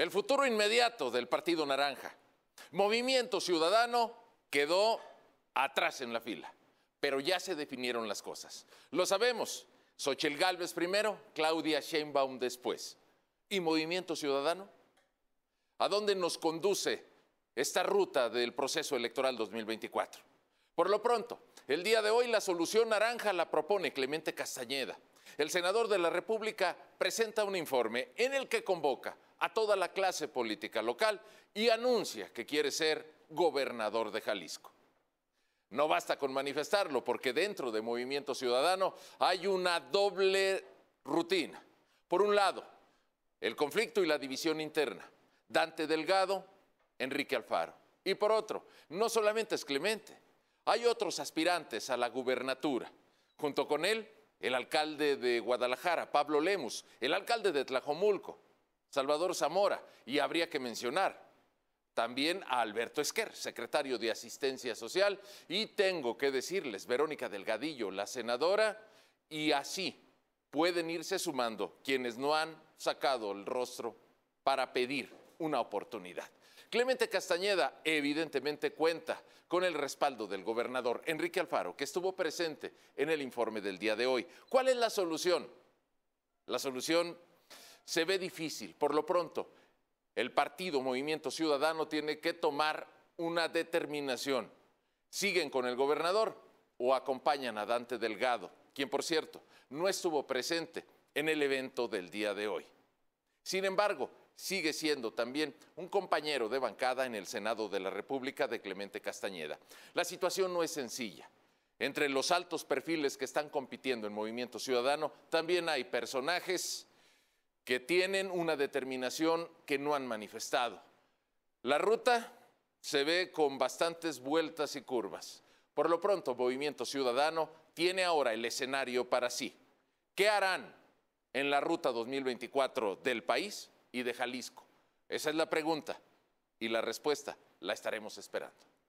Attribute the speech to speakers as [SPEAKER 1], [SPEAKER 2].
[SPEAKER 1] El futuro inmediato del Partido Naranja. Movimiento Ciudadano quedó atrás en la fila, pero ya se definieron las cosas. Lo sabemos, Sochel Gálvez primero, Claudia Sheinbaum después. ¿Y Movimiento Ciudadano? ¿A dónde nos conduce esta ruta del proceso electoral 2024? Por lo pronto, el día de hoy la solución naranja la propone Clemente Castañeda. El senador de la República presenta un informe en el que convoca a toda la clase política local y anuncia que quiere ser gobernador de Jalisco. No basta con manifestarlo porque dentro de Movimiento Ciudadano hay una doble rutina. Por un lado, el conflicto y la división interna. Dante Delgado, Enrique Alfaro. Y por otro, no solamente es Clemente, hay otros aspirantes a la gubernatura. Junto con él, el alcalde de Guadalajara, Pablo Lemus, el alcalde de Tlajomulco, Salvador Zamora, y habría que mencionar también a Alberto Esquer, secretario de Asistencia Social, y tengo que decirles, Verónica Delgadillo, la senadora, y así pueden irse sumando quienes no han sacado el rostro para pedir una oportunidad. Clemente Castañeda evidentemente cuenta con el respaldo del gobernador Enrique Alfaro, que estuvo presente en el informe del día de hoy. ¿Cuál es la solución? La solución se ve difícil. Por lo pronto, el partido Movimiento Ciudadano tiene que tomar una determinación. ¿Siguen con el gobernador o acompañan a Dante Delgado, quien por cierto no estuvo presente en el evento del día de hoy? Sin embargo, sigue siendo también un compañero de bancada en el Senado de la República de Clemente Castañeda. La situación no es sencilla. Entre los altos perfiles que están compitiendo en Movimiento Ciudadano también hay personajes que tienen una determinación que no han manifestado. La ruta se ve con bastantes vueltas y curvas. Por lo pronto, Movimiento Ciudadano tiene ahora el escenario para sí. ¿Qué harán en la ruta 2024 del país y de Jalisco? Esa es la pregunta y la respuesta la estaremos esperando.